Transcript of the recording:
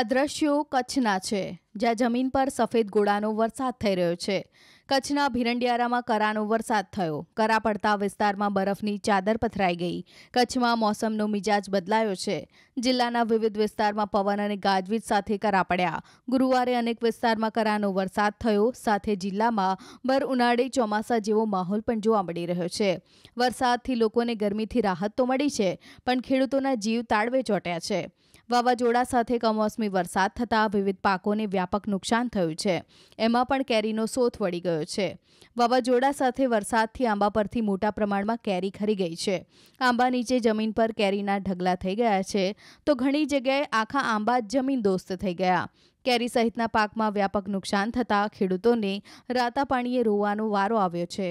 અદ્રશ્યો કચ્છના છે જ્યાં જમીન પર સફેદ ગોળાનો વરસાદ થઈ રહ્યો છે કચ્છના ભીરંડિયારામાં કરાનો વરસાદ થયો કરા પડતા વિસ્તારમાં બરફની ચાદર પથરાઈ ગઈ કચ્છમાં મોસમનો મિજાજ બદલાયો છે જિલ્લાના વિવિધ વિસ્તારમાં પવન અને ગાજવીજ સાથે કરા પડ્યા ગુરુવારે અનેક વિસ્તારમાં કરાનો વરસાદ થયો સાથે જિલ્લામાં બર ઉનાળે ચોમાસા જેવો માહોલ પણ જોવા મળી રહ્યો છે વરસાદથી લોકોને ગરમીથી રાહત તો મળી છે પણ ખેડૂતોના જીવ તાળવે ચોટ્યા છે વાવાઝોડા સાથે કમોસમી વરસાદ થતાં વિવિધ પાકોને વ્યાપક નુકસાન થયું છે એમાં પણ કેરીનો સોથ વળી ગયો ગયો છે વાવાઝોડા સાથે વરસાદથી આંબા પરથી મોટા પ્રમાણમાં કેરી ખરી ગઈ છે આંબા નીચે જમીન પર કેરીના ઢગલા થઈ ગયા છે તો ઘણી જગ્યાએ આખા આંબા જમીન દોસ્ત થઈ ગયા કેરી સહિતના પાકમાં વ્યાપક નુકસાન થતા ખેડૂતોને રાતા પાણીએ રોવાનો વારો આવ્યો છે